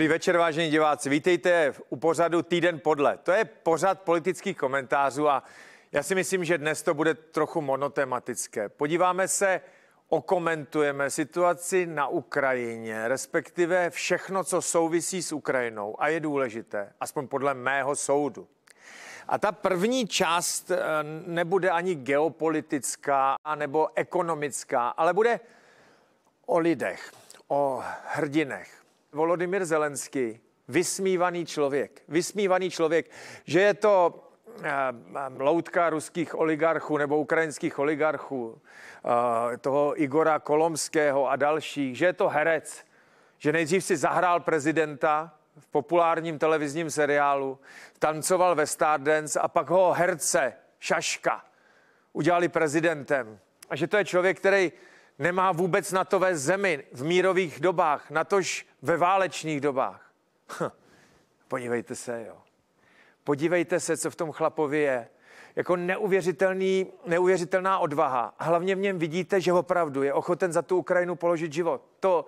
Dobrý večer, vážení diváci. Vítejte u pořadu Týden podle. To je pořad politických komentářů a já si myslím, že dnes to bude trochu monotematické. Podíváme se, okomentujeme situaci na Ukrajině, respektive všechno, co souvisí s Ukrajinou a je důležité, aspoň podle mého soudu. A ta první část eh, nebude ani geopolitická nebo ekonomická, ale bude o lidech, o hrdinech Volodymyr Zelenský, vysmívaný člověk, vysmívaný člověk, že je to eh, loutka ruských oligarchů nebo ukrajinských oligarchů, eh, toho Igora Kolomského a dalších, že je to herec, že nejdřív si zahrál prezidenta v populárním televizním seriálu, tancoval ve Stardance a pak ho herce, Šaška, udělali prezidentem. A že to je člověk, který nemá vůbec na to ve zemi v mírových dobách, natož ve válečných dobách. Hm, podívejte se, jo. Podívejte se, co v tom chlapovi je. Jako neuvěřitelný, neuvěřitelná odvaha. hlavně v něm vidíte, že opravdu je ochoten za tu Ukrajinu položit život. To,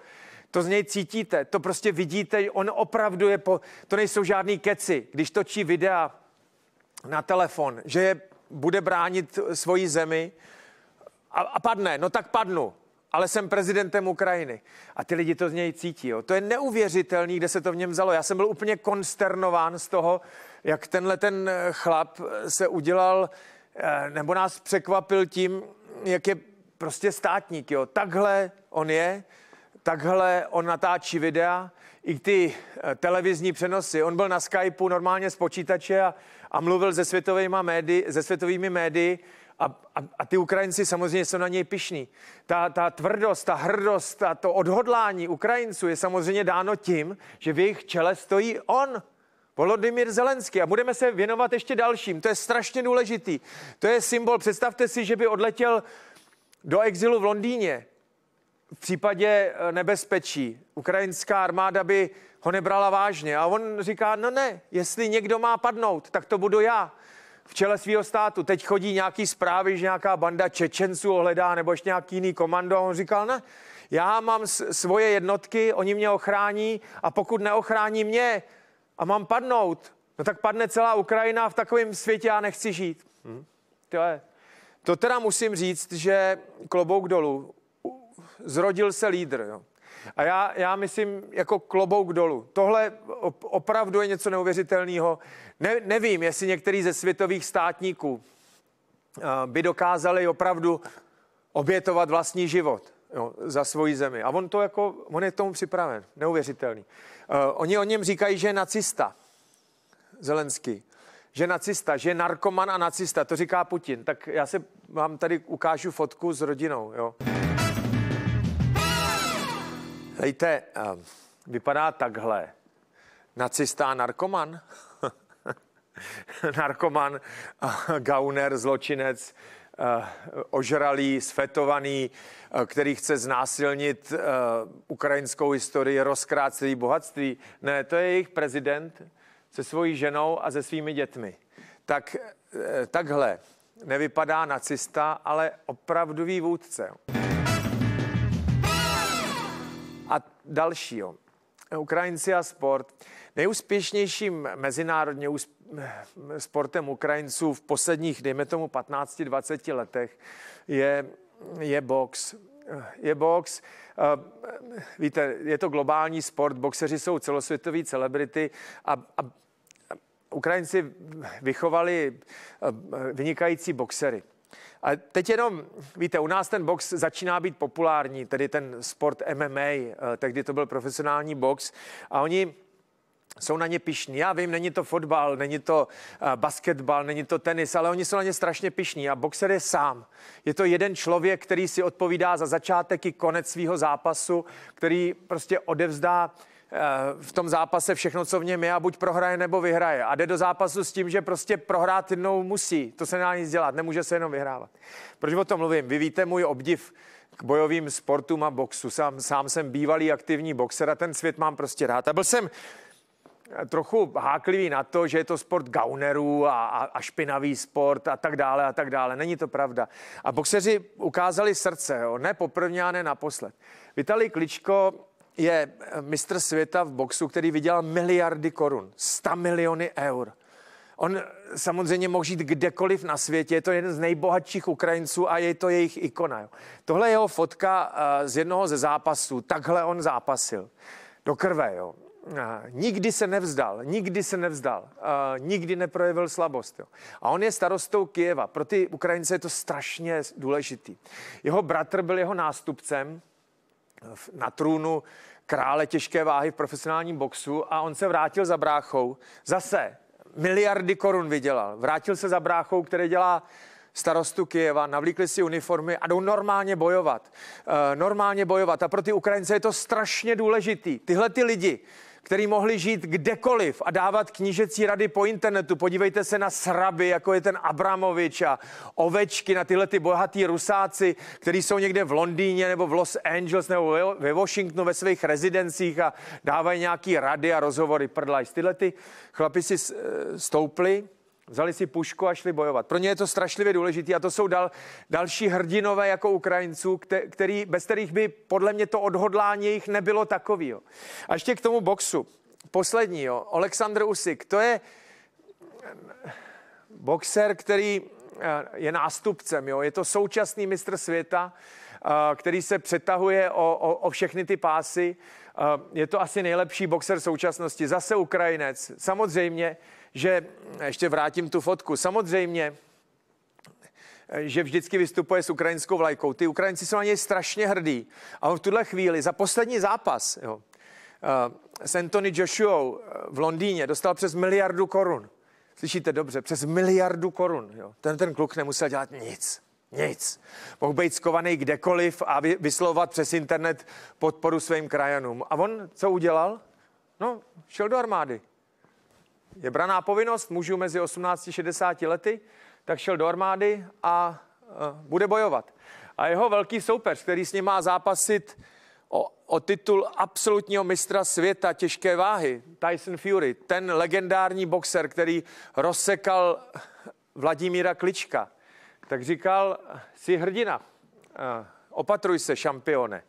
to z něj cítíte, to prostě vidíte, on opravdu je, po, to nejsou žádný keci, když točí videa na telefon, že je bude bránit svoji zemi a, a padne, no tak padnu ale jsem prezidentem Ukrajiny. A ty lidi to z něj cítí. Jo. To je neuvěřitelný, kde se to v něm vzalo. Já jsem byl úplně konsternován z toho, jak tenhle ten eh, chlap eh, se udělal, eh, nebo nás překvapil tím, jak je prostě státník. Jo. Takhle on je, takhle on natáčí videa, i ty televizní přenosy. On byl na Skypeu normálně z počítače a, a mluvil se světovými médii, se světovými médii a, a, a ty Ukrajinci samozřejmě jsou na něj pišní. Ta, ta tvrdost, ta hrdost, ta, to odhodlání Ukrajinců je samozřejmě dáno tím, že v jejich čele stojí on, Volodymyr Zelenský. A budeme se věnovat ještě dalším. To je strašně důležitý. To je symbol. Představte si, že by odletěl do exilu v Londýně. V případě eh, nebezpečí ukrajinská armáda by ho nebrala vážně. A on říká, no ne, jestli někdo má padnout, tak to budu já v čele svého státu. Teď chodí nějaký zprávy, že nějaká banda Čečenců hledá nebo ještě nějaký jiný komando. A on říkal, ne, já mám svoje jednotky, oni mě ochrání a pokud neochrání mě a mám padnout, no tak padne celá Ukrajina v takovém světě já nechci žít. Hmm. To, je. to teda musím říct, že klobouk dolů, zrodil se lídr. Jo. A já, já myslím jako klobouk dolů. Tohle opravdu je něco neuvěřitelného. Ne, nevím, jestli některý ze světových státníků eh, by dokázali opravdu obětovat vlastní život jo, za svoji zemi. A on to jako, on je tomu připraven, neuvěřitelný. Uh, oni o něm říkají, že je nacista, Zelenský. Že nacista, že je narkoman a nacista, to říká Putin. Tak já se vám tady ukážu fotku s rodinou, jo. Dejte, ehm, vypadá takhle. Nacistá narkoman? narkoman, gauner, zločinec, eh, ožralý, sfetovaný, eh, který chce znásilnit eh, ukrajinskou historii, rozkrát celý bohatství. Ne, to je jejich prezident se svojí ženou a se svými dětmi. Tak takhle nevypadá nacista, ale opravdový vůdce a dalšího. Ukrajinci a sport. Nejúspěšnějším mezinárodně sportem Ukrajinců v posledních, dejme tomu, 15-20 letech je, je box. Je box, eh, víte, je to globální sport, boxeři jsou celosvětové celebrity a, a Ukrajinci vychovali eh, vynikající boxery. A teď jenom, víte, u nás ten box začíná být populární, tedy ten sport MMA, eh, tehdy to byl profesionální box a oni jsou na ně pišní. Já vím, není to fotbal, není to eh, basketbal, není to tenis, ale oni jsou na ně strašně pišní a boxer je sám. Je to jeden člověk, který si odpovídá za začátek i konec svého zápasu, který prostě odevzdá Eh, v tom zápase všechno, co v něm je a buď prohraje nebo vyhraje. A jde do zápasu s tím, že prostě prohrát jednou musí. To se nedá nic dělat, nemůže se jenom vyhrávat. Proč o tom mluvím? Vy víte můj obdiv k bojovým sportům a boxu. Sám, sám jsem bývalý aktivní boxer a ten svět mám prostě rád. A byl jsem eh, trochu háklivý na to, že je to sport gaunerů a, a, a špinavý sport a tak dále a tak dále. Není to pravda. A boxeři ukázali srdce, jo? ne poprvně a ne naposled. Vitalij Kličko je eh, mistr světa v boxu, který vydělal miliardy korun, 100 miliony eur. On eh, samozřejmě mohl žít kdekoliv na světě, je to jeden z nejbohatších Ukrajinců a je to jejich ikona. Jo. Tohle je jeho fotka eh, z jednoho ze zápasů, takhle on zápasil do krve. Jo. Nikdy se nevzdal, nikdy se nevzdal, nikdy neprojevil slabost. Jo. A on je starostou Kijeva, pro ty Ukrajince je to strašně důležitý. Jeho bratr byl jeho nástupcem, na trůnu krále těžké váhy v profesionálním boxu a on se vrátil za bráchou. Zase miliardy korun vydělal. Vrátil se za bráchou, který dělá starostu Kijeva, navlíkli si uniformy a jdou normálně bojovat. E, normálně bojovat. A pro ty Ukrajince je to strašně důležitý. Tyhle ty lidi, který mohli žít kdekoliv a dávat knížecí rady po internetu. Podívejte se na sraby, jako je ten Abramovič a ovečky, na tyhle ty bohatý rusáci, kteří jsou někde v Londýně nebo v Los Angeles nebo ve Washingtonu ve svých rezidencích a dávají nějaký rady a rozhovory. Prdlaj, Tyhle ty chlapi si e, stoupli, Vzali si pušku a šli bojovat. Pro ně je to strašlivě důležité a to jsou dal, další hrdinové jako Ukrajinců, který, bez kterých by podle mě to odhodlání jich nebylo takový. A ještě k tomu boxu. Poslední, jo. Oleksandr Usik, to je eh, boxer, který eh, je nástupcem, jo. je to současný mistr světa, eh, který se přetahuje o, o, o všechny ty pásy. Je to asi nejlepší boxer současnosti, zase Ukrajinec. Samozřejmě že eh, ještě vrátím tu fotku. Samozřejmě, eh, že vždycky vystupuje s ukrajinskou vlajkou. Ty Ukrajinci jsou na něj strašně hrdí. A on v tuhle chvíli za poslední zápas jo, eh, s Anthony Joshua v Londýně dostal přes miliardu korun. Slyšíte dobře, přes miliardu korun. Jo. Ten, ten kluk nemusel dělat nic. Nic. Mohl být skovaný kdekoliv a vyslovovat přes internet podporu svým krajanům. A on co udělal? No, šel do armády je braná povinnost mužů mezi 18 a 60 lety, tak šel do armády a e, bude bojovat. A jeho velký soupeř, který s ním má zápasit o, o titul absolutního mistra světa těžké váhy, Tyson Fury, ten legendární boxer, který rozsekal Vladimíra Klička, tak říkal, jsi hrdina, e, opatruj se, šampione.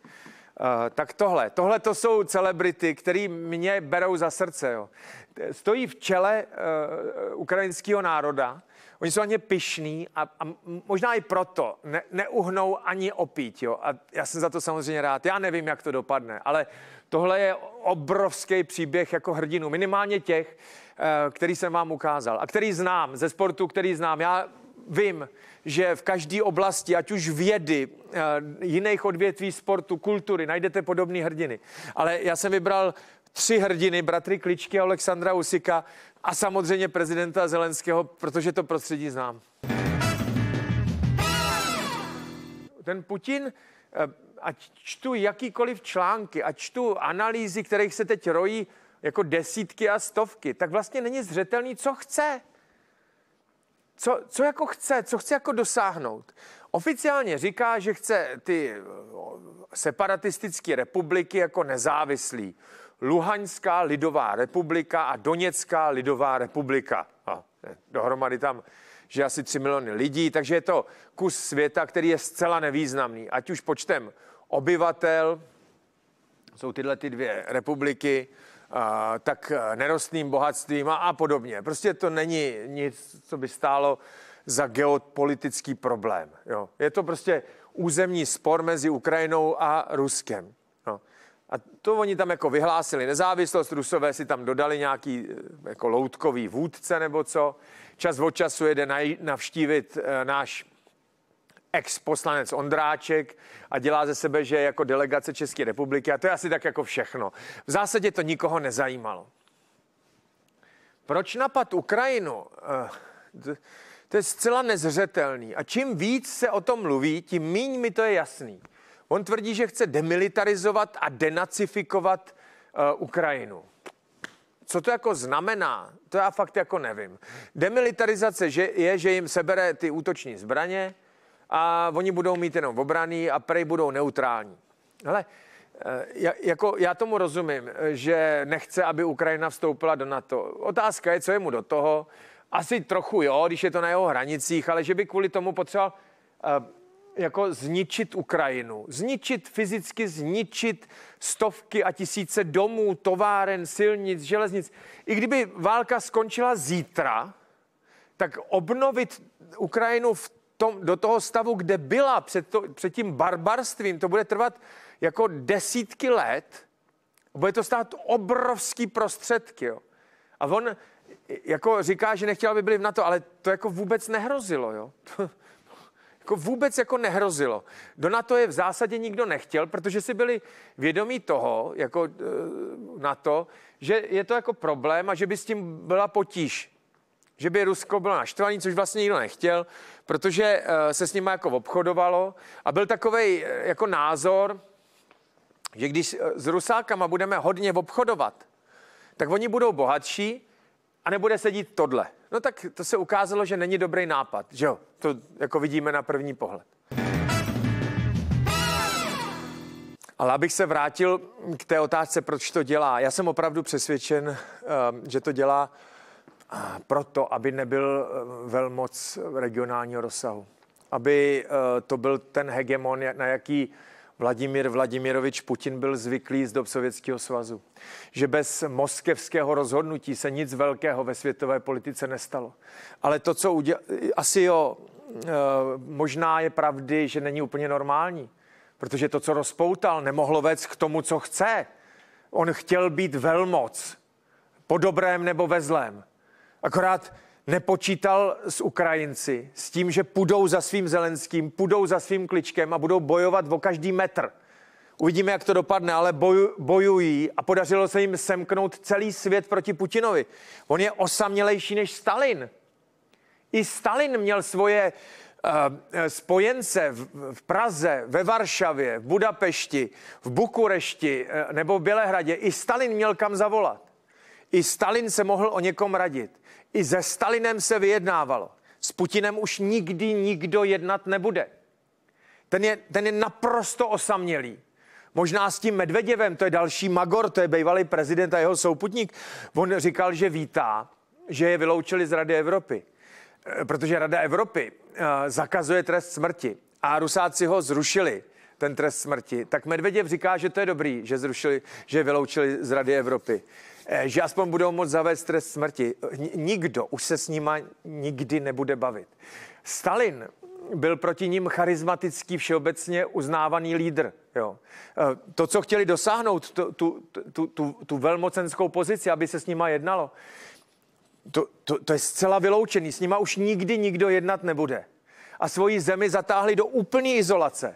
Eh, tak tohle, tohle to jsou celebrity, který mě berou za srdce. Jo. Stojí v čele uh, ukrajinského národa, oni jsou ani pyšní a, a možná i proto ne, neuhnou ani opít. Jo. A já jsem za to samozřejmě rád. Já nevím, jak to dopadne, ale tohle je obrovský příběh jako hrdinu, minimálně těch, uh, který jsem vám ukázal a který znám ze sportu, který znám. Já vím, že v každé oblasti, ať už vědy, eh, jiných odvětví sportu, kultury, najdete podobné hrdiny. Ale já jsem vybral tři hrdiny, bratry Kličky a Alexandra Usika a samozřejmě prezidenta Zelenského, protože to prostředí znám. Ten Putin, eh, ať čtu jakýkoliv články, ať čtu analýzy, kterých se teď rojí jako desítky a stovky, tak vlastně není zřetelný, co chce co, co jako chce, co chce jako dosáhnout. Oficiálně říká, že chce ty eh, separatistické republiky jako nezávislí. Luhaňská lidová republika a Doněcká lidová republika. A eh, dohromady tam že asi 3 miliony lidí, takže je to kus světa, který je zcela nevýznamný. Ať už počtem obyvatel, jsou tyhle ty dvě republiky, tak e, nerostným bohatstvím a, a podobně. Prostě to není nic, co by stálo za geopolitický problém. Jo. Je to prostě územní spor mezi Ukrajinou a Ruskem. Jo. A to oni tam jako vyhlásili nezávislost, Rusové si tam dodali nějaký e, jako loutkový vůdce nebo co. Čas od času jede navštívit e, náš ex-poslanec Ondráček a dělá ze sebe, že je jako delegace České republiky a to je asi tak jako všechno. V zásadě to nikoho nezajímalo. Proč napad Ukrajinu? Eh, to je zcela nezřetelný. A čím víc se o tom mluví, tím míň mi to je jasný. On tvrdí, že chce demilitarizovat a denacifikovat eh, Ukrajinu. Co to jako znamená, to já fakt jako nevím. Demilitarizace že je, že jim sebere ty útoční zbraně, a oni budou mít jenom obraný a prej budou neutrální. Hele, eh, jako já tomu rozumím, eh, že nechce, aby Ukrajina vstoupila do NATO. Otázka je, co je mu do toho. Asi trochu jo, když je to na jeho hranicích, ale že by kvůli tomu potřeboval eh, jako zničit Ukrajinu. Zničit fyzicky, zničit stovky a tisíce domů, továren, silnic, železnic. I kdyby válka skončila zítra, tak obnovit Ukrajinu v tom, do toho stavu, kde byla před, to, před tím barbarstvím, to bude trvat jako desítky let. Bude to stát obrovský prostředky. Jo. A on jako říká, že nechtěl, aby byli v NATO, ale to jako vůbec nehrozilo. Jo. To, jako vůbec jako nehrozilo. Do NATO je v zásadě nikdo nechtěl, protože si byli vědomí toho, jako eh, na to, že je to jako problém a že by s tím byla potíž že by Rusko bylo naštvaný, což vlastně nikdo nechtěl, protože eh, se s nimi jako obchodovalo a byl takový eh, jako názor, že když eh, s Rusákama budeme hodně obchodovat, tak oni budou bohatší a nebude sedít tohle. No tak to se ukázalo, že není dobrý nápad, že jo? To jako vidíme na první pohled. Ale abych se vrátil k té otázce, proč to dělá. Já jsem opravdu přesvědčen, že to dělá proto, aby nebyl eh, velmoc regionálního rozsahu. Aby eh, to byl ten hegemon, na jaký Vladimír Vladimirovič Putin byl zvyklý z dob Sovětského svazu. Že bez moskevského rozhodnutí se nic velkého ve světové politice nestalo. Ale to, co udělal, asi jo, eh, možná je pravdy, že není úplně normální, protože to, co rozpoutal, nemohlo vést k tomu, co chce. On chtěl být velmoc, po dobrém nebo ve zlém. Akorát nepočítal s Ukrajinci, s tím, že půjdou za svým Zelenským, půjdou za svým kličkem a budou bojovat o každý metr. Uvidíme, jak to dopadne, ale boju, bojují a podařilo se jim semknout celý svět proti Putinovi. On je osamělejší než Stalin. I Stalin měl svoje uh, spojence v, v Praze, ve Varšavě, v Budapešti, v Bukurešti uh, nebo v Bělehradě. I Stalin měl kam zavolat. I Stalin se mohl o někom radit. I se Stalinem se vyjednávalo. S Putinem už nikdy nikdo jednat nebude. Ten je, ten je naprosto osamělý. Možná s tím Medveděvem, to je další Magor, to je bývalý prezident a jeho souputník. On říkal, že vítá, že je vyloučili z Rady Evropy, eh, protože Rada Evropy eh, zakazuje trest smrti a Rusáci ho zrušili ten trest smrti. Tak Medveděv říká, že to je dobrý, že zrušili, že vyloučili z Rady Evropy. Eh, že aspoň budou moct zavést trest smrti. Nikdo už se s nima nikdy nebude bavit. Stalin byl proti ním charizmatický, všeobecně uznávaný lídr. Jo. Eh, to, co chtěli dosáhnout, tu, tu, tu, tu, tu velmocenskou pozici, aby se s nima jednalo, to, to, to je zcela vyloučený. S nima už nikdy nikdo jednat nebude. A svoji zemi zatáhli do úplné izolace.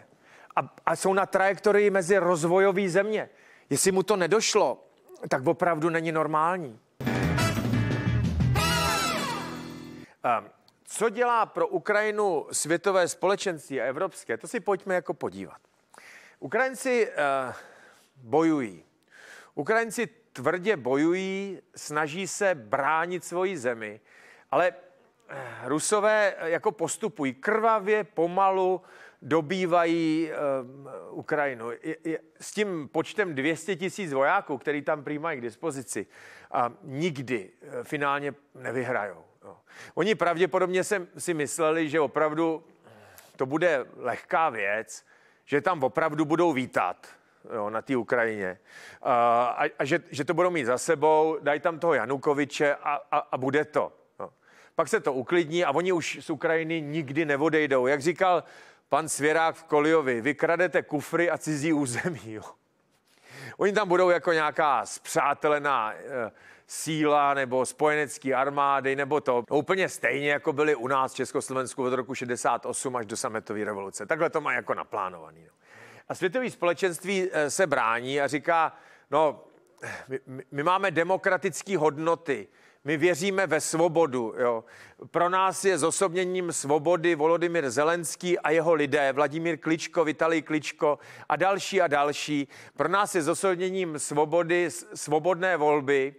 A, a jsou na trajektorii mezi rozvojové země. Jestli mu to nedošlo, tak opravdu není normální. Ehm, co dělá pro Ukrajinu světové společenství a evropské, to si pojďme jako podívat. Ukrajinci eh, bojují. Ukrajinci tvrdě bojují, snaží se bránit svoji zemi, ale eh, Rusové jako postupují krvavě, pomalu, dobývají ehm, Ukrajinu. s tím počtem 200 tisíc vojáků, který tam přijímají k dispozici, a nikdy eh, finálně nevyhrajou. Oni pravděpodobně si mysleli, že opravdu eh, to bude lehká věc, že tam opravdu budou vítat jo, na té Ukrajině a, a že, že to budou mít za sebou, dají tam toho Janukoviče a, a, a bude to. Jo. Pak se to uklidní a oni už z Ukrajiny nikdy neodejdou. Jak říkal pan Svěrák v Koliovi, vykradete kufry a cizí území. Jo. Oni tam budou jako nějaká zpřátelená e, eh, síla nebo spojenecký armády nebo to. No, úplně stejně, jako byly u nás v Československu od roku 68 až do sametové revoluce. Takhle to má jako naplánovaný. Jo. No. A světové společenství e, se brání a říká, no, my, my máme demokratické hodnoty, my věříme ve svobodu. Jo. Pro nás je zosobněním svobody Volodymyr Zelenský a jeho lidé, Vladimír Kličko, Vitalij Kličko a další a další. Pro nás je zosobněním svobody, svobodné volby.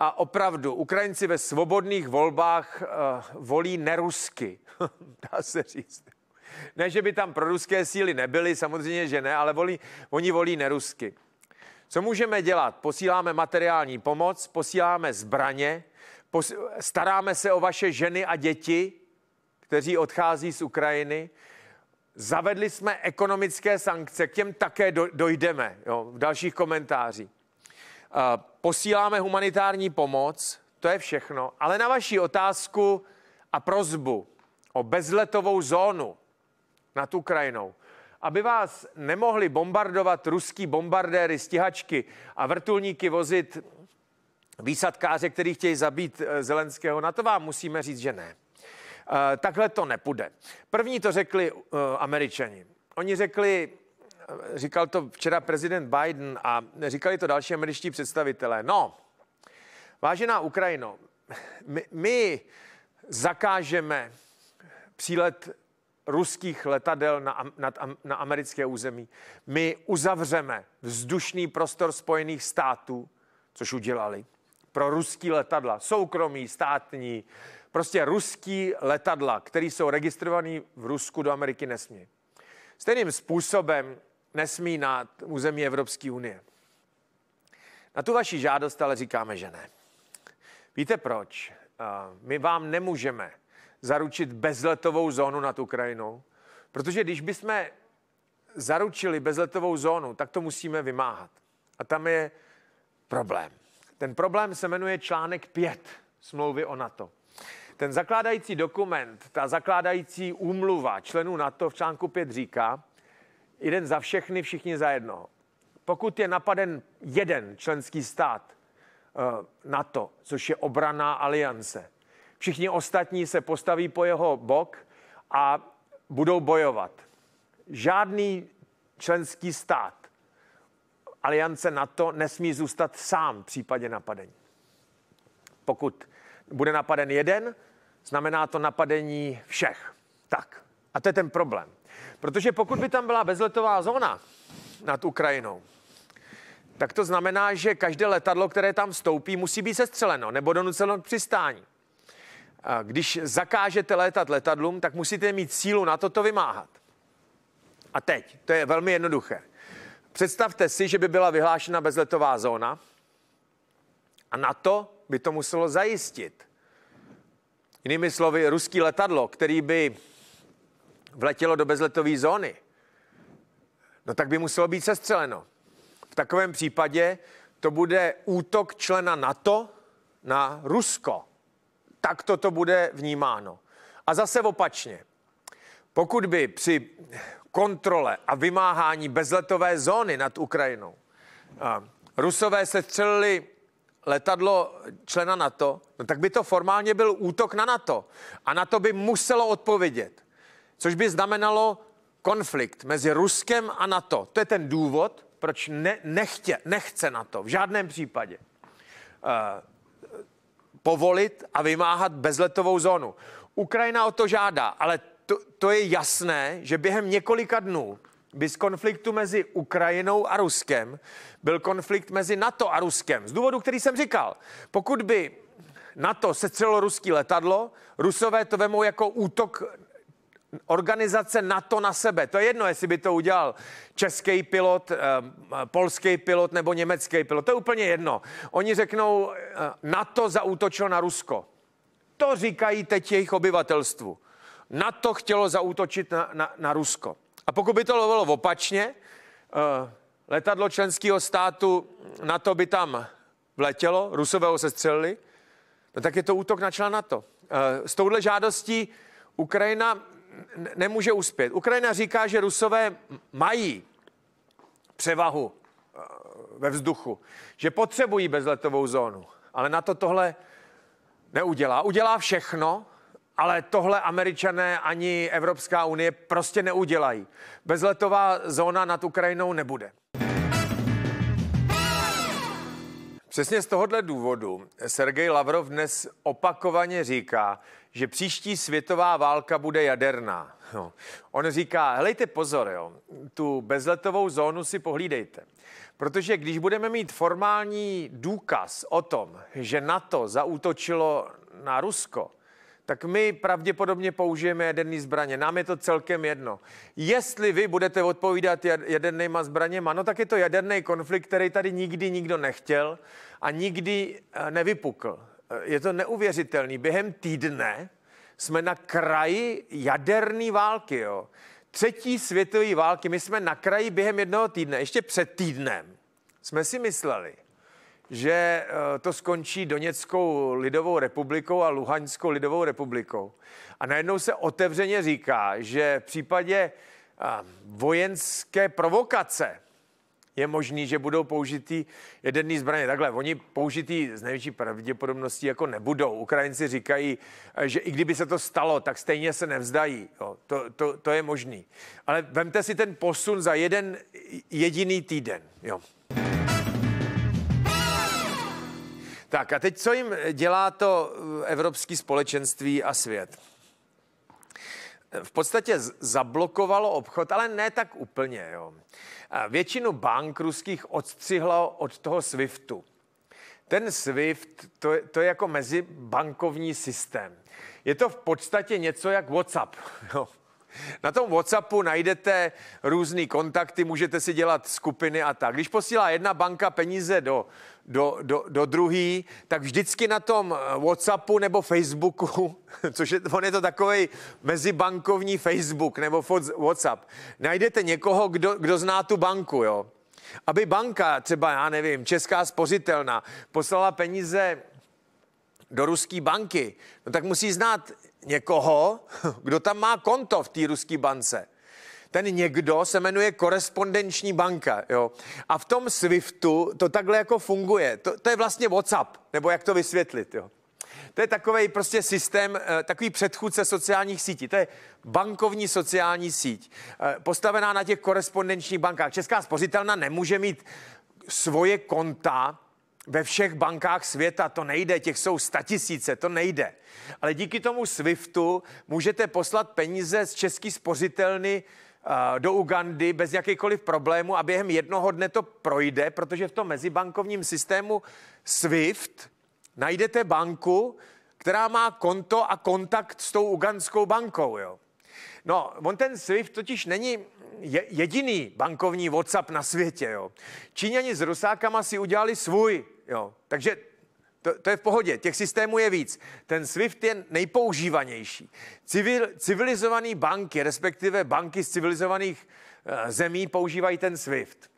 A opravdu, Ukrajinci ve svobodných volbách uh, volí nerusky, dá se říct. Ne, že by tam proruské síly nebyly, samozřejmě, že ne, ale volí, oni volí nerusky. Co můžeme dělat? Posíláme materiální pomoc, posíláme zbraně, pos- staráme se o vaše ženy a děti, kteří odchází z Ukrajiny. Zavedli jsme ekonomické sankce, k těm také do, dojdeme jo, v dalších komentářích. Eh, posíláme humanitární pomoc, to je všechno. Ale na vaši otázku a prozbu o bezletovou zónu nad Ukrajinou aby vás nemohli bombardovat ruský bombardéry, stihačky a vrtulníky vozit výsadkáře, který chtějí zabít eh, Zelenského, na to vám musíme říct, že ne. Eh, takhle to nepůjde. První to řekli eh, američani. Oni řekli, říkal to včera prezident Biden a říkali to další američtí představitelé. No, vážená Ukrajino, my, my zakážeme přílet ruských letadel na, na, na americké území. My uzavřeme vzdušný prostor Spojených států, což udělali, pro ruský letadla, soukromí, státní, prostě ruský letadla, které jsou registrované v Rusku, do Ameriky nesmí. Stejným způsobem nesmí na území Evropské unie. Na tu vaši žádost ale říkáme, že ne. Víte proč? My vám nemůžeme zaručit bezletovou zónu nad Ukrajinou. Protože když bychom zaručili bezletovou zónu, tak to musíme vymáhat. A tam je problém. Ten problém se jmenuje článek 5 smlouvy o NATO. Ten zakládající dokument, ta zakládající úmluva členů NATO v článku 5 říká, jeden za všechny, všichni za jednoho. Pokud je napaden jeden členský stát eh, NATO, což je obraná aliance, všichni ostatní se postaví po jeho bok a budou bojovat. Žádný členský stát aliance NATO nesmí zůstat sám v případě napadení. Pokud bude napaden jeden, znamená to napadení všech. Tak. A to je ten problém. Protože pokud by tam byla bezletová zóna nad Ukrajinou, tak to znamená, že každé letadlo, které tam vstoupí, musí být sestřeleno nebo donuceno k přistání. Když zakážete létat letadlům, tak musíte mít sílu na to to vymáhat. A teď, to je velmi jednoduché. Představte si, že by byla vyhlášena bezletová zóna a na to by to muselo zajistit. Jinými slovy, ruský letadlo, který by vletělo do bezletové zóny, no tak by muselo být sestřeleno. V takovém případě to bude útok člena NATO na Rusko tak toto bude vnímáno. A zase opačně. Pokud by při kontrole a vymáhání bezletové zóny nad Ukrajinou Rusové se střelili letadlo člena NATO, no tak by to formálně byl útok na NATO. A na to by muselo odpovědět. Což by znamenalo konflikt mezi Ruskem a NATO. To je ten důvod, proč ne, nechtě, nechce NATO v žádném případě povolit a vymáhat bezletovou zónu. Ukrajina o to žádá, ale to, to je jasné, že během několika dnů by z konfliktu mezi Ukrajinou a Ruskem byl konflikt mezi NATO a Ruskem. Z důvodu, který jsem říkal. Pokud by NATO sestřelilo ruský letadlo, Rusové to vemou jako útok organizace NATO na sebe. To je jedno, jestli by to udělal český pilot, eh, polský pilot nebo německý pilot. To je úplně jedno. Oni řeknou, eh, NATO zautočilo na Rusko. To říkají teď jejich obyvatelstvu. NATO chtělo zautočit na, na, na Rusko. A pokud by to bylo opačně, eh, letadlo členského státu NATO by tam vletělo, Rusové ho sestřelili, no tak je to útok na člen NATO. S touhle žádostí Ukrajina nemůže uspět. Ukrajina říká, že Rusové mají převahu eh, ve vzduchu, že potřebují bezletovou zónu, ale na to tohle neudělá. Udělá všechno, ale tohle američané ani Evropská unie prostě neudělají. Bezletová zóna nad Ukrajinou nebude. Přesně z tohohle důvodu Sergej Lavrov dnes opakovaně říká, že příští světová válka bude jaderná. No. On říká, helejte pozor, jo, tu bezletovou zónu si pohlídejte. Protože když budeme mít formální důkaz o tom, že NATO zaútočilo na Rusko, tak my pravděpodobně použijeme jaderné zbraně. Nám je to celkem jedno. Jestli vy budete odpovídat jadernýma zbraněma, no tak je to jaderný konflikt, který tady nikdy nikdo nechtěl a nikdy eh, nevypukl. Eh, je to neuvěřitelný. Během týdne jsme na kraji jaderné války. Jo. Třetí světové války, my jsme na kraji během jednoho týdne. Ještě před týdnem jsme si mysleli, že eh, to skončí Doněckou lidovou republikou a Luhanskou lidovou republikou. A najednou se otevřeně říká, že v případě eh, vojenské provokace je možný, že budou použitý jedený zbraně. Takhle, oni použitý z největší pravděpodobností jako nebudou. Ukrajinci říkají, eh, že i kdyby se to stalo, tak stejně se nevzdají. Jo, to, to, to je možný. Ale vemte si ten posun za jeden jediný týden. Jo. Tak a teď, co jim dělá to eh, evropské společenství a svět? v podstatě zablokovalo obchod, ale ne tak úplně. Jo. Většinu bank ruských odstřihlo od toho SWIFTu. Ten SWIFT, to, to je jako mezibankovní systém. Je to v podstatě něco jak WhatsApp. Jo. Na tom WhatsAppu najdete různé kontakty, můžete si dělat skupiny a tak. Když posílá jedna banka peníze do do, do, do druhý, tak vždycky na tom eh, Whatsappu nebo Facebooku, což je, on je to takový mezibankovní Facebook nebo Whatsapp, najdete někoho, kdo, kdo zná tu banku, jo. Aby banka, třeba já nevím, Česká spořitelna, poslala peníze do ruské banky, no tak musí znát někoho, kdo tam má konto v té ruské bance ten někdo se jmenuje korespondenční banka. Jo? A v tom Swiftu to takhle jako funguje. To, to je vlastně WhatsApp, nebo jak to vysvětlit. Jo? To je takový prostě systém, eh, takový předchůdce sociálních sítí. To je bankovní sociální síť, eh, postavená na těch korespondenčních bankách. Česká spořitelna nemůže mít svoje konta ve všech bankách světa, to nejde, těch jsou statisíce, to nejde. Ale díky tomu SWIFTu můžete poslat peníze z české spořitelny Eh, do Ugandy bez jakýkoliv problému a během jednoho dne to projde, protože v tom mezibankovním systému SWIFT najdete banku, která má konto a kontakt s tou ugandskou bankou. Jo. No, on ten SWIFT totiž není jediný bankovní WhatsApp na světě. Jo. Číňani s Rusákama si udělali svůj. Jo. Takže to, to je v pohodě, těch systémů je víc. Ten SWIFT je nejpoužívanější. Civil, civilizované banky, respektive banky z civilizovaných eh, zemí používají ten SWIFT.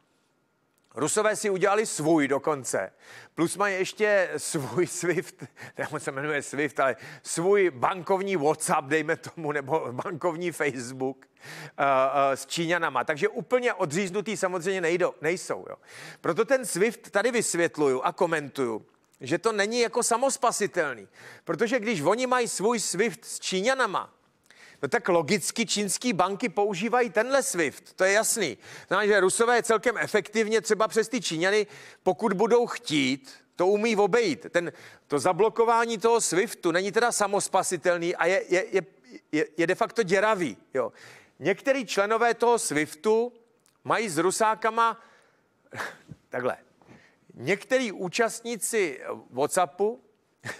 Rusové si udělali svůj dokonce. Plus mají ještě svůj SWIFT, nebo se jmenuje SWIFT, ale svůj bankovní WhatsApp, dejme tomu, nebo bankovní Facebook uh, uh, s Číňanama. Takže úplně odříznutý samozřejmě nejdo, nejsou. Jo. Proto ten SWIFT tady vysvětluju a komentuju že to není jako samospasitelný. Protože když oni mají svůj SWIFT s Číňanama, No tak logicky čínský banky používají tenhle SWIFT, to je jasný. Znamená, že Rusové celkem efektivně třeba přes ty Číňany, pokud budou chtít, to umí obejít. Ten, to zablokování toho SWIFTu není teda samospasitelný a je, je, je, je, je de facto děravý. Jo. Některý členové toho SWIFTu mají s Rusákama takhle, Někteří účastníci eh, WhatsAppu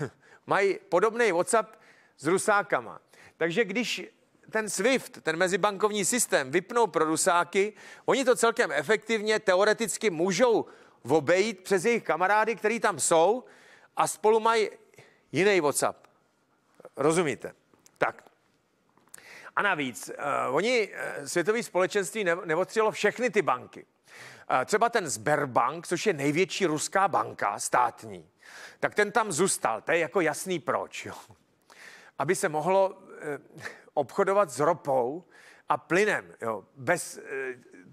mají podobný WhatsApp s Rusákama. Takže když ten SWIFT, ten mezibankovní systém, vypnou pro Rusáky, oni to celkem efektivně, teoreticky můžou obejít přes jejich kamarády, který tam jsou a spolu mají jiný WhatsApp. Rozumíte? Tak. A navíc, uh, oni, uh, světové společenství neodstřelo všechny ty banky. Uh, třeba ten Sberbank, což je největší ruská banka státní, tak ten tam zůstal. To je jako jasný proč. Jo. Aby se mohlo uh, obchodovat s ropou a plynem. Jo. Bez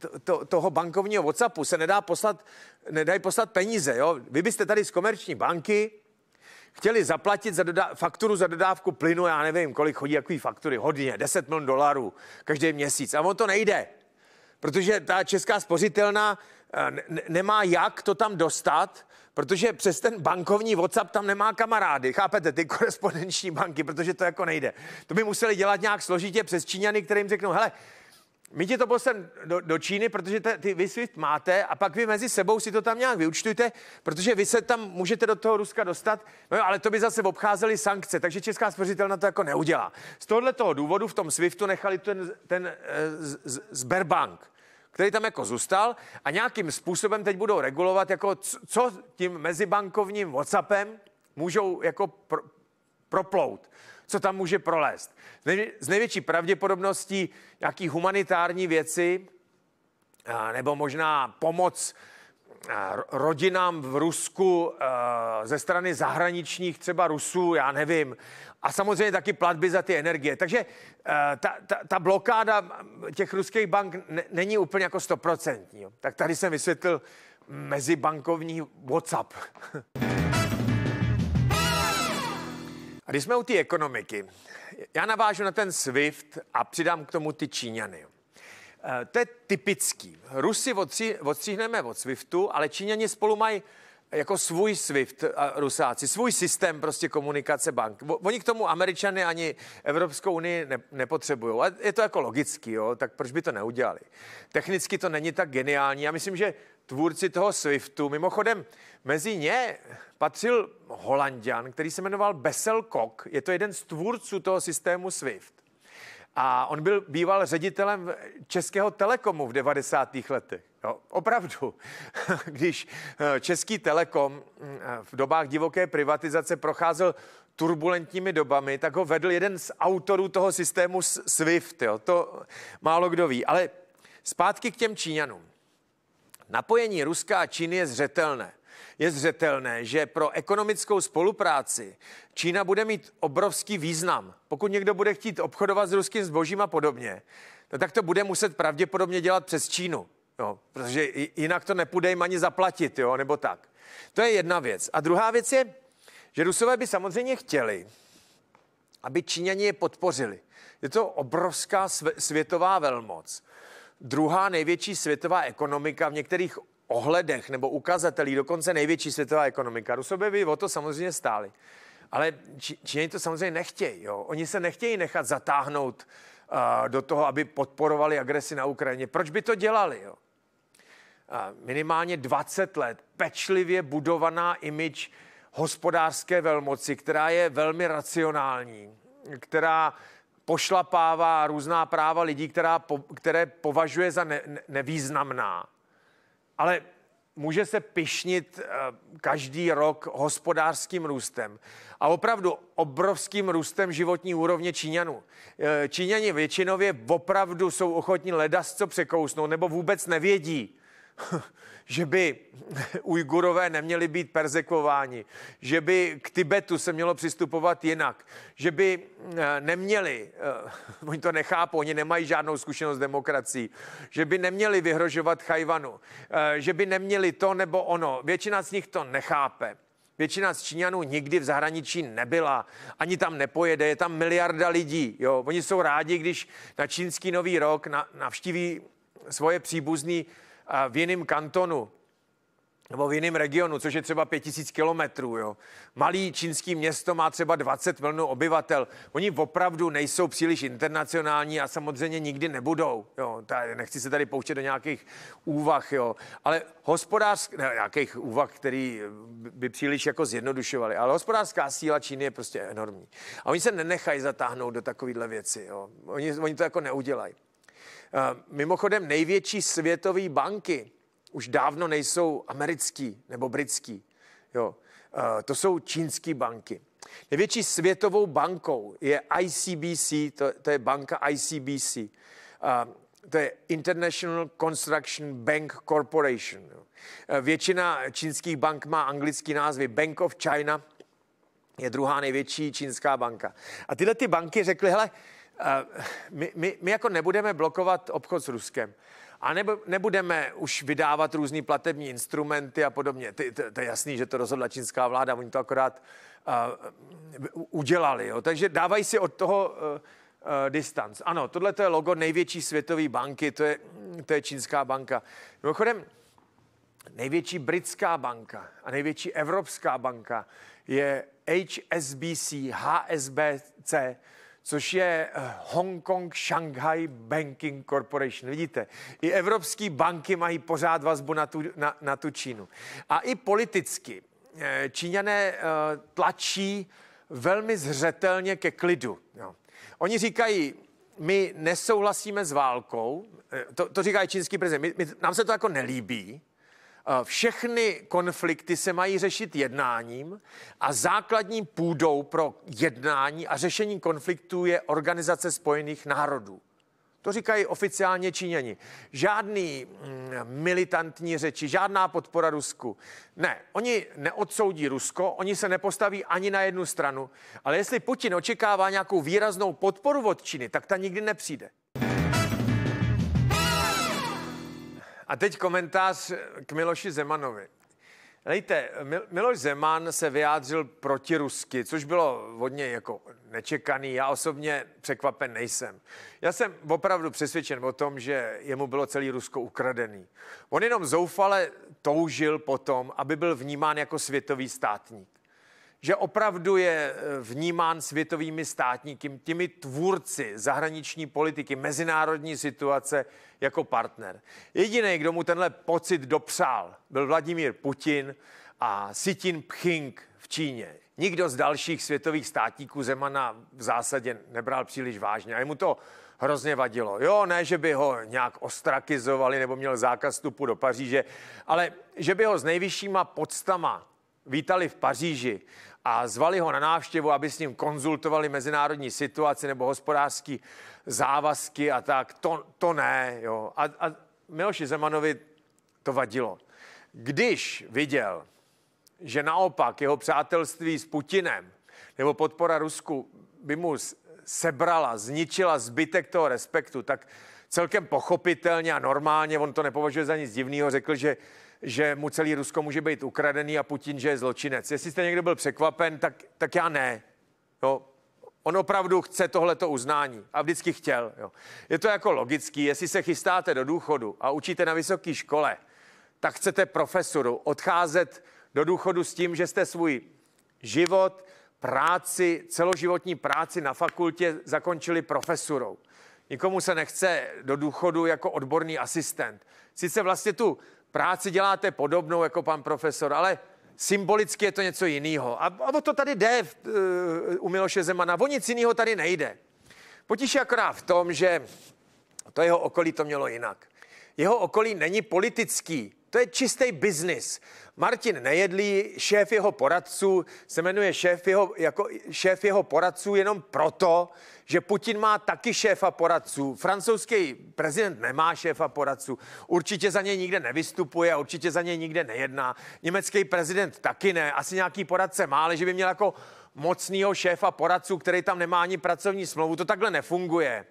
uh, to, toho bankovního WhatsAppu se nedá poslat, nedají poslat peníze. Jo. Vy byste tady z komerční banky chtěli zaplatit za doda- fakturu za dodávku plynu, já nevím, kolik chodí jaký faktury, hodně, 10 milionů dolarů každý měsíc. A on to nejde, protože ta česká spořitelna eh, nemá jak to tam dostat, protože přes ten bankovní WhatsApp tam nemá kamarády, chápete, ty korespondenční banky, protože to jako nejde. To by museli dělat nějak složitě přes Číňany, kterým řeknou, hele, my ti to poslem do, do Číny, protože te, ty vy SWIFT máte a pak vy mezi sebou si to tam nějak vyučtujte, protože vy se tam můžete do toho Ruska dostat, no jo, ale to by zase obcházely sankce, takže Česká spořitelna to jako neudělá. Z tohohle toho důvodu v tom SWIFTu nechali ten, ten eh, z, z, Sberbank, který tam jako zůstal a nějakým způsobem teď budou regulovat, jako co tím mezibankovním WhatsAppem můžou jako pro, proplout co tam může prolézt. Z největší pravděpodobností nějaký humanitární věci nebo možná pomoc rodinám v Rusku ze strany zahraničních třeba Rusů, já nevím. A samozřejmě taky platby za ty energie. Takže ta, ta, ta blokáda těch ruských bank není úplně jako stoprocentní. Tak tady jsem vysvětlil mezibankovní WhatsApp. když jsme u té ekonomiky, já navážu na ten SWIFT a přidám k tomu ty Číňany. Eh, to je typický. Rusy odstříhneme od SWIFTu, ale Číňani spolu mají jako svůj SWIFT, eh, Rusáci, svůj systém prostě komunikace bank. Oni k tomu Američany ani Evropskou unii nepotřebují. A je to jako logický, jo? tak proč by to neudělali? Technicky to není tak geniální. Já myslím, že tvůrci toho Swiftu. Mimochodem, mezi ně patřil Holandian, který se jmenoval Bessel Kok, Je to jeden z tvůrců toho systému Swift. A on byl býval ředitelem Českého telekomu v 90. letech. Jo, opravdu, když eh, Český telekom eh, v dobách divoké privatizace procházel turbulentními dobami, tak ho vedl jeden z autorů toho systému SWIFT. Jo. To málo kdo ví. Ale zpátky k těm Číňanům. Napojení Ruska a Číny je zřetelné. Je zřetelné, že pro ekonomickou spolupráci Čína bude mít obrovský význam. Pokud někdo bude chtít obchodovat s ruským zbožím a podobně, no tak to bude muset pravděpodobně dělat přes Čínu. Jo, protože jinak to nepůjde jim ani zaplatit, jo, nebo tak. To je jedna věc. A druhá věc je, že Rusové by samozřejmě chtěli, aby Číňani je podpořili. Je to obrovská světová velmoc druhá největší světová ekonomika v některých ohledech nebo ukazatelích, dokonce největší světová ekonomika. Rusové by o to samozřejmě stáli. Ale Číňani to samozřejmě nechtějí. Jo. Oni se nechtějí nechat zatáhnout uh, do toho, aby podporovali agresi na Ukrajině. Proč by to dělali? Jo? Uh, minimálně 20 let pečlivě budovaná imič hospodářské velmoci, která je velmi racionální, která pošlapává různá práva lidí, která po, které považuje za ne, nevýznamná. Ale může se pišnit eh, každý rok hospodářským růstem a opravdu obrovským růstem životní úrovně Číňanů. Eh, Číňani většinově opravdu jsou ochotní ledasco překousnout nebo vůbec nevědí, že by Ujgurové neměli být perzekováni, že by k Tibetu se mělo přistupovat jinak, že by eh, neměli, eh, oni to nechápou, oni nemají žádnou zkušenost s demokracií, že by neměli vyhrožovat Chajvanu, eh, že by neměli to nebo ono. Většina z nich to nechápe. Většina z Číňanů nikdy v zahraničí nebyla, ani tam nepojede, je tam miliarda lidí. Jo. Oni jsou rádi, když na čínský nový rok navštíví svoje příbuzný v jiném kantonu nebo v jiném regionu, což je třeba 5000 kilometrů. Malý čínský město má třeba 20 milionů obyvatel. Oni opravdu nejsou příliš internacionální a samozřejmě nikdy nebudou. Jo. nechci se tady pouštět do nějakých úvah, jo. ale hospodářsk, ne, nějakých úvah, který by příliš jako zjednodušovaly, ale hospodářská síla Číny je prostě enormní. A oni se nenechají zatáhnout do takovéhle věci. Jo. Oni, oni to jako neudělají. Eh, mimochodem největší světové banky už dávno nejsou americký nebo britský. Jo. Eh, to jsou čínské banky. Největší světovou bankou je ICBC, to, to je banka ICBC. Eh, to je International Construction Bank Corporation. Většina čínských bank má anglický názvy Bank of China, je druhá největší čínská banka. A tyhle ty banky řekly, hele, my, my, my jako nebudeme blokovat obchod s Ruskem. A nebo, nebudeme už vydávat různý platební instrumenty a podobně. Ty, to, to je jasný, že to rozhodla čínská vláda, oni to akorát uh, udělali. Jo. Takže dávají si od toho uh, uh, distanc. Ano, tohle to je logo největší světové banky, to je, to je čínská banka. Mimochodem, největší britská banka a největší evropská banka je HSBC, HSBC, což je eh, Hong Kong Shanghai Banking Corporation. Vidíte, i evropské banky mají pořád vazbu na tu, na, na tu Čínu. A i politicky eh, Číňané eh, tlačí velmi zřetelně ke klidu. Jo. Oni říkají, my nesouhlasíme s válkou, to, to říká i čínský prezident, my, my, nám se to jako nelíbí, Eh, všechny konflikty se mají řešit jednáním a základní půdou pro jednání a řešení konfliktů je Organizace spojených národů. To říkají oficiálně Číňani. Žádný mm, militantní řeči, žádná podpora Rusku. Ne, oni neodsoudí Rusko, oni se nepostaví ani na jednu stranu, ale jestli Putin očekává nějakou výraznou podporu od Číny, tak ta nikdy nepřijde. A teď komentář k Miloši Zemanovi. Lejte, Miloš Zeman se vyjádřil proti Rusky, což bylo od něj jako nečekaný. Já osobně překvapen nejsem. Já jsem opravdu přesvědčen o tom, že jemu bylo celý Rusko ukradený. On jenom zoufale toužil potom, aby byl vnímán jako světový státník že opravdu je eh, vnímán světovými státníky, těmi tvůrci zahraniční politiky, mezinárodní situace jako partner. Jediný, kdo mu tenhle pocit dopřál, byl Vladimír Putin a Sitin Pching v Číně. Nikdo z dalších světových státníků Zemana v zásadě nebral příliš vážně a jemu to hrozně vadilo. Jo, ne, že by ho nějak ostrakizovali nebo měl zákaz vstupu do Paříže, ale že by ho s nejvyššíma podstama vítali v Paříži a zvali ho na návštěvu, aby s ním konzultovali mezinárodní situaci nebo hospodářský závazky a tak. To, to ne, jo. A, a Miloši Zemanovi to vadilo. Když viděl, že naopak jeho přátelství s Putinem nebo podpora Rusku by mu sebrala, zničila zbytek toho respektu, tak celkem pochopitelně a normálně, on to nepovažuje za nic divného, řekl, že že mu celý Rusko může být ukradený a Putin, že je zločinec. Jestli jste někdo byl překvapen, tak, tak já ne. Jo. On opravdu chce tohleto uznání a vždycky chtěl. Jo. Je to jako logický, jestli se chystáte do důchodu a učíte na vysoké škole, tak chcete profesoru odcházet do důchodu s tím, že jste svůj život, práci, celoživotní práci na fakultě zakončili profesurou. Nikomu se nechce do důchodu jako odborný asistent. Sice vlastně tu práci děláte podobnou jako pan profesor, ale symbolicky je to něco jiného. A, a o to tady jde v, uh, eh, u Miloše Zemana, o nic jiného tady nejde. Potíž akorát v tom, že to jeho okolí to mělo jinak. Jeho okolí není politický, to je čistý biznis. Martin Nejedlý, šéf jeho poradců, se jmenuje šéf jeho, jako šéf jeho poradců jenom proto, že Putin má taky šéfa poradců. Francouzský prezident nemá šéfa poradců. Určitě za něj nikde nevystupuje a určitě za něj nikde nejedná. Německý prezident taky ne. Asi nějaký poradce má, ale že by měl jako mocného šéfa poradců, který tam nemá ani pracovní smlouvu. To takhle nefunguje.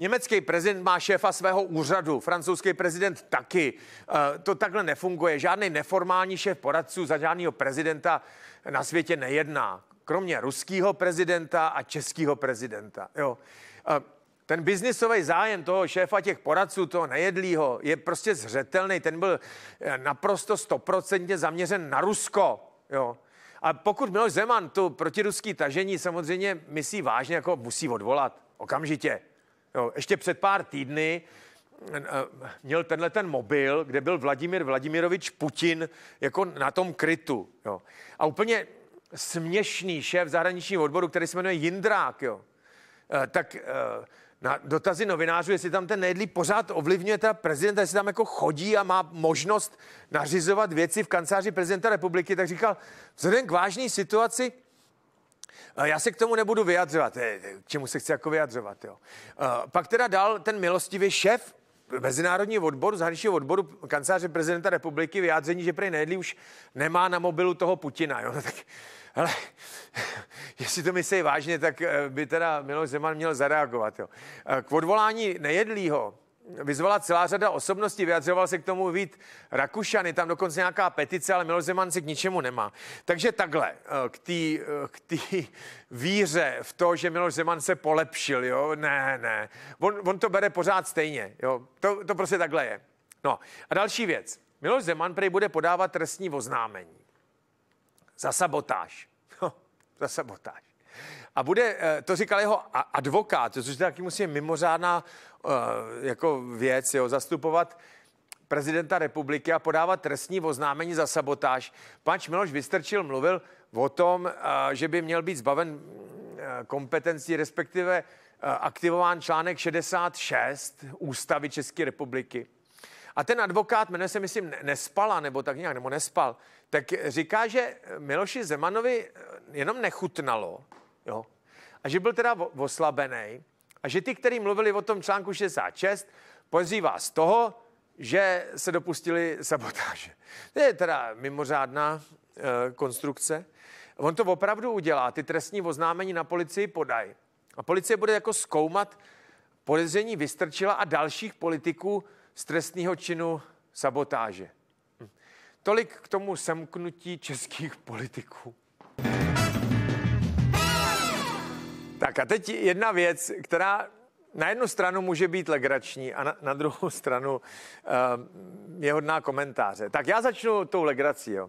Německý prezident má šéfa svého úřadu, francouzský prezident taky. Eh, to takhle nefunguje. Žádný neformální šéf poradců za žádného prezidenta na světě nejedná. Kromě ruského prezidenta a českého prezidenta. Jo. Eh, ten biznisový zájem toho šéfa těch poradců, toho nejedlýho, je prostě zřetelný. Ten byl eh, naprosto stoprocentně zaměřen na Rusko. Jo. A pokud Miloš Zeman tu protiruský tažení samozřejmě myslí vážně, jako musí odvolat okamžitě. Jo, ještě před pár týdny eh, měl tenhle ten mobil, kde byl Vladimír Vladimirovič Putin jako na tom krytu. Jo. A úplně směšný šéf zahraničního odboru, který se jmenuje Jindrák, jo. Eh, tak eh, na dotazy novinářů, jestli tam ten Nedlí pořád ovlivňuje ta prezidenta, jestli tam jako chodí a má možnost nařizovat věci v kanceláři prezidenta republiky, tak říkal, vzhledem k vážné situaci, Eh, já se k tomu nebudu vyjadřovat, k eh, čemu se chci jako vyjadřovat. Jo. Eh, pak teda dal ten milostivý šéf Mezinárodní odboru, zahraničního odboru kanceláře prezidenta republiky vyjádření, že prej Nedlí už nemá na mobilu toho Putina. Jo? No tak, hele, jestli to myslí vážně, tak by teda Miloš Zeman měl zareagovat. Jo? K odvolání Nejedlího vyzvala celá řada osobností, vyjadřoval se k tomu Vít Rakušan, je tam dokonce nějaká petice, ale Miloš Zeman se k ničemu nemá. Takže takhle, eh, k té eh, k víře v to, že Miloš Zeman se polepšil, jo, ne, ne, on, on to bere pořád stejně, jo, to, to prostě takhle je. No a další věc, Miloš Zeman prej bude podávat trestní oznámení za sabotáž, za sabotáž. A bude, eh, to říkal jeho advokát, což taky musí mimořádná eh, jako věc, jo, zastupovat prezidenta republiky a podávat trestní oznámení za sabotáž. Pan Miloš Vystrčil mluvil o tom, eh, že by měl být zbaven kompetencí, respektive aktivován článek 66 Ústavy České republiky. A ten advokát, jmenuje se myslím Nespala, nebo tak nějak, nebo Nespal, tak říká, že Miloši Zemanovi jenom nechutnalo, Jo? A že byl teda oslabený a že ty, kteří mluvili o tom článku 66, pozývá z toho, že se dopustili sabotáže. To je teda mimořádná e, konstrukce. On to opravdu udělá, ty trestní oznámení na policii podají. A policie bude jako zkoumat podezření Vystrčila a dalších politiků z trestního činu sabotáže. Hm. Tolik k tomu semknutí českých politiků. Tak a teď jedna věc, která na jednu stranu může být legrační a na, na druhou stranu uh, je hodná komentáře. Tak já začnu tou legrací. Jo.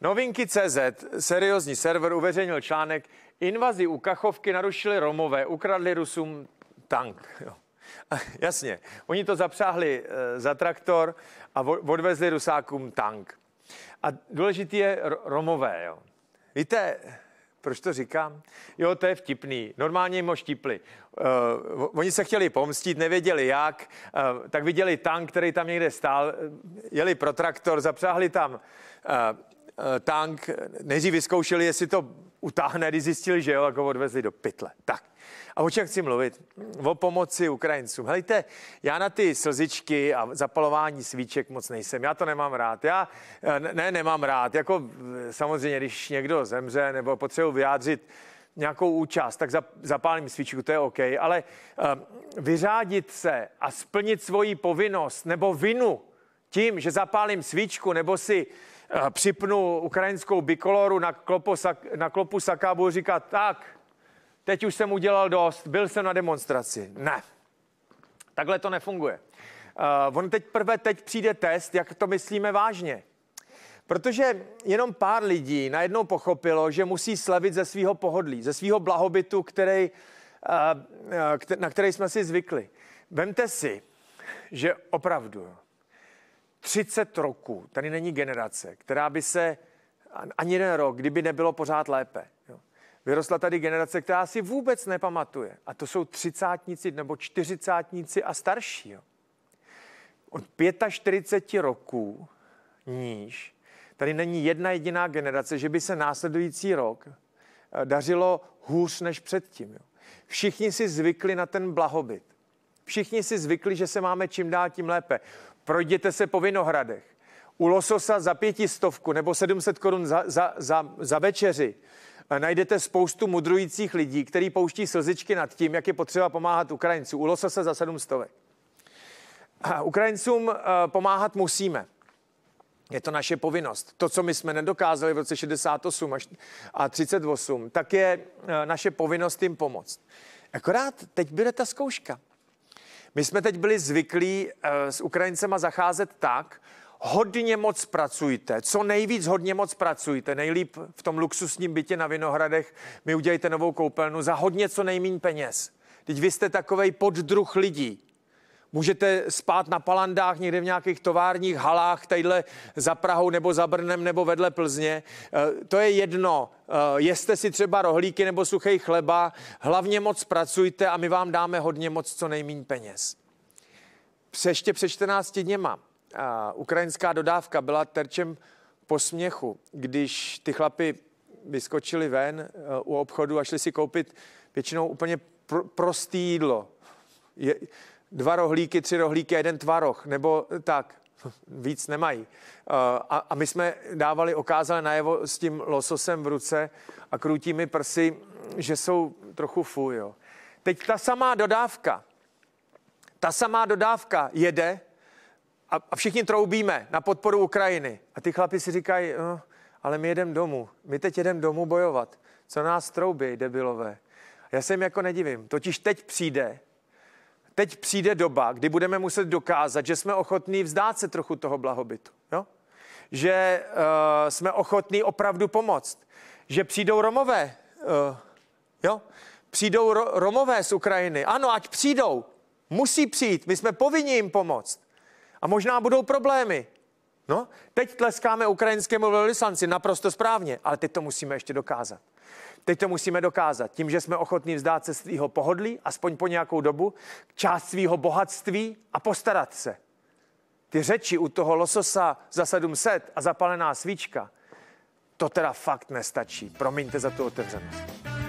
Novinky CZ, seriózní server, uveřejnil článek Invazi u Kachovky narušili Romové, ukradli Rusům tank. Jo. Jasně, oni to zapřáhli uh, za traktor a vo, odvezli Rusákům tank. A důležitý je Romové. Jo. Víte, proč to říkám? Jo, to je vtipný. Normálně jim ho štípli. Uh, oni se chtěli pomstit, nevěděli jak, uh, tak viděli tank, který tam někde stál, eh, jeli pro traktor, zapřáhli tam uh, tank, nejdřív vyzkoušeli, jestli to utáhne, když zjistil, že jo, jako odvezli do pytle. Tak. A o čem chci mluvit? O pomoci Ukrajincům. Helejte, já na ty slzičky a zapalování svíček moc nejsem. Já to nemám rád. Já ne, nemám rád. Jako samozřejmě, když někdo zemře nebo potřebuje vyjádřit nějakou účast, tak zapálím svíčku, to je OK, ale eh, vyřádit se a splnit svoji povinnost nebo vinu tím, že zapálím svíčku nebo si připnu ukrajinskou bikoloru na, klopo, na klopu Sakábu říkat, tak, teď už jsem udělal dost, byl jsem na demonstraci. Ne, takhle to nefunguje. Uh, on teď prvé, teď přijde test, jak to myslíme vážně. Protože jenom pár lidí najednou pochopilo, že musí slavit ze svého pohodlí, ze svého blahobytu, který, na který jsme si zvykli. Vemte si, že opravdu 30 roků tady není generace, která by se ani jeden rok, kdyby nebylo pořád lépe. Jo. Vyrostla tady generace, která si vůbec nepamatuje. A to jsou třicátníci nebo čtyřicátníci a starší. Jo. Od 45 roků níž tady není jedna jediná generace, že by se následující rok eh, dařilo hůř než předtím. Jo. Všichni si zvykli na ten blahobyt. Všichni si zvykli, že se máme čím dál tím lépe. Projděte se po Vinohradech. U lososa za pětistovku nebo 700 korun za, za, za, za večeři eh, najdete spoustu mudrujících lidí, kteří pouští slzičky nad tím, jak je potřeba pomáhat Ukrajincům. U lososa za 700. Eh, Ukrajincům eh, pomáhat musíme. Je to naše povinnost. To, co my jsme nedokázali v roce 68 a 38, tak je naše povinnost jim pomoct. Akorát teď bude ta zkouška. My jsme teď byli zvyklí eh, s Ukrajincema zacházet tak, hodně moc pracujte, co nejvíc hodně moc pracujte, nejlíp v tom luxusním bytě na Vinohradech mi udělejte novou koupelnu za hodně co nejmín peněz. Teď vy jste takovej poddruh lidí. Můžete spát na palandách někde v nějakých továrních halách, tadyhle za Prahou nebo za Brnem nebo vedle Plzně. Eh, to je jedno. Eh, jeste si třeba rohlíky nebo suchý chleba, hlavně moc pracujte a my vám dáme hodně moc co nejméně peněz. Přeště před 14 dněma eh, ukrajinská dodávka byla terčem posměchu, když ty chlapi vyskočili ven u obchodu a šli si koupit většinou úplně pr- prostý jídlo. Je, dva rohlíky, tři rohlíky, jeden tvaroh, nebo tak víc nemají. Eh, a, a my jsme dávali, okázali najevo s tím lososem v ruce a krutími prsy, že jsou trochu fuj. jo. Teď ta samá dodávka, ta samá dodávka jede a, a všichni troubíme na podporu Ukrajiny. A ty chlapi si říkají, no, ale my jedem domů, my teď jedem domů bojovat. Co nás troubí, debilové? Já se jim jako nedivím. Totiž teď přijde teď přijde doba, kdy budeme muset dokázat, že jsme ochotní vzdát se trochu toho blahobytu. Jo? Že uh, jsme ochotní opravdu pomoct. Že přijdou Romové. Uh, jo? Přijdou ro- Romové z Ukrajiny. Ano, ať přijdou. Musí přijít. My jsme povinni jim pomoct. A možná budou problémy. No, teď tleskáme ukrajinskému velvyslanci naprosto správně, ale teď to musíme ještě dokázat. Teď to musíme dokázat tím, že jsme ochotní vzdát se svého pohodlí, aspoň po nějakou dobu, část svého bohatství a postarat se. Ty řeči u toho lososa za 700 a zapalená svíčka, to teda fakt nestačí. Promiňte za tu otevřenost.